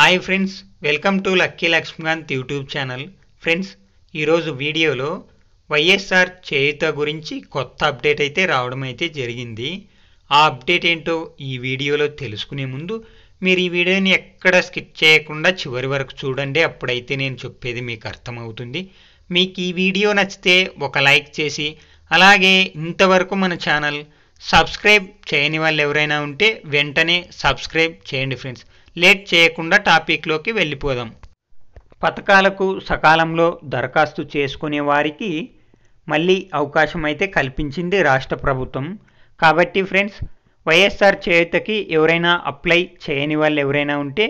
hi friends welcome to lucky Lakshmikant YouTube channel friends ఈరోజు వీడియోలో వైఎస్ఆర్ చేయుత గురించి కొత్త అప్డేట్ అయితే రావడం అయితే జరిగింది ఆ అప్డేట్ ఏంటో ఈ వీడియోలో తెలుసుకునే ముందు మీరు ఈ వీడియోని ఎక్కడ స్కిప్ చేయకుండా చివరి వరకు చూడండి అప్పుడైతే నేను చెప్పేది మీకు అర్థమవుతుంది మీకు ఈ వీడియో నచ్చితే ఒక లైక్ చేసి అలాగే ఇంతవరకు మన ఛానల్ సబ్స్క్రైబ్ చేయని వాళ్ళు ఎవరైనా ఉంటే వెంటనే సబ్స్క్రైబ్ చేయండి ఫ్రెండ్స్ లేట్ చేయకుండా టాపిక్లోకి వెళ్ళిపోదాం పథకాలకు సకాలంలో దరఖాస్తు చేసుకునే వారికి మళ్ళీ అవకాశం అయితే కల్పించింది రాష్ట్ర ప్రభుత్వం కాబట్టి ఫ్రెండ్స్ వైఎస్ఆర్ చేయుతకి ఎవరైనా అప్లై చేయని వాళ్ళు ఎవరైనా ఉంటే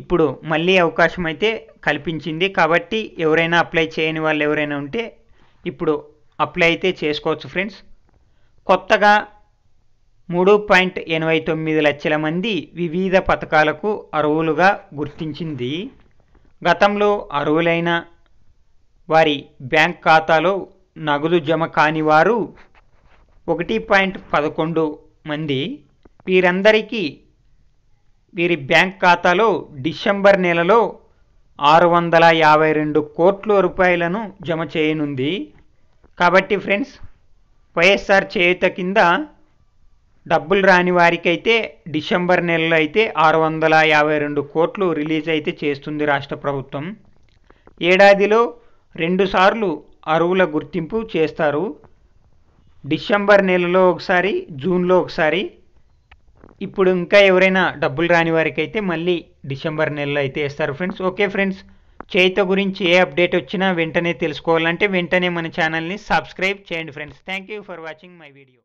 ఇప్పుడు మళ్ళీ అవకాశం అయితే కల్పించింది కాబట్టి ఎవరైనా అప్లై చేయని వాళ్ళు ఎవరైనా ఉంటే ఇప్పుడు అప్లై అయితే చేసుకోవచ్చు ఫ్రెండ్స్ కొత్తగా మూడు పాయింట్ ఎనభై తొమ్మిది లక్షల మంది వివిధ పథకాలకు అర్హులుగా గుర్తించింది గతంలో అర్హులైన వారి బ్యాంక్ ఖాతాలో నగదు జమ కాని వారు ఒకటి పాయింట్ పదకొండు మంది వీరందరికీ వీరి బ్యాంక్ ఖాతాలో డిసెంబర్ నెలలో ఆరు వందల యాభై రెండు కోట్ల రూపాయలను జమ చేయనుంది కాబట్టి ఫ్రెండ్స్ వైఎస్ఆర్ చేయుత కింద డబ్బులు రాని వారికైతే డిసెంబర్ నెలలో అయితే ఆరు వందల యాభై రెండు కోట్లు రిలీజ్ అయితే చేస్తుంది రాష్ట్ర ప్రభుత్వం ఏడాదిలో రెండుసార్లు అరువుల గుర్తింపు చేస్తారు డిసెంబర్ నెలలో ఒకసారి జూన్లో ఒకసారి ఇప్పుడు ఇంకా ఎవరైనా డబ్బులు రాని వారికైతే మళ్ళీ డిసెంబర్ నెలలో అయితే ఇస్తారు ఫ్రెండ్స్ ఓకే ఫ్రెండ్స్ చేయితో గురించి ఏ అప్డేట్ వచ్చినా వెంటనే తెలుసుకోవాలంటే వెంటనే మన ఛానల్ని సబ్స్క్రైబ్ చేయండి friends thank you for watching my video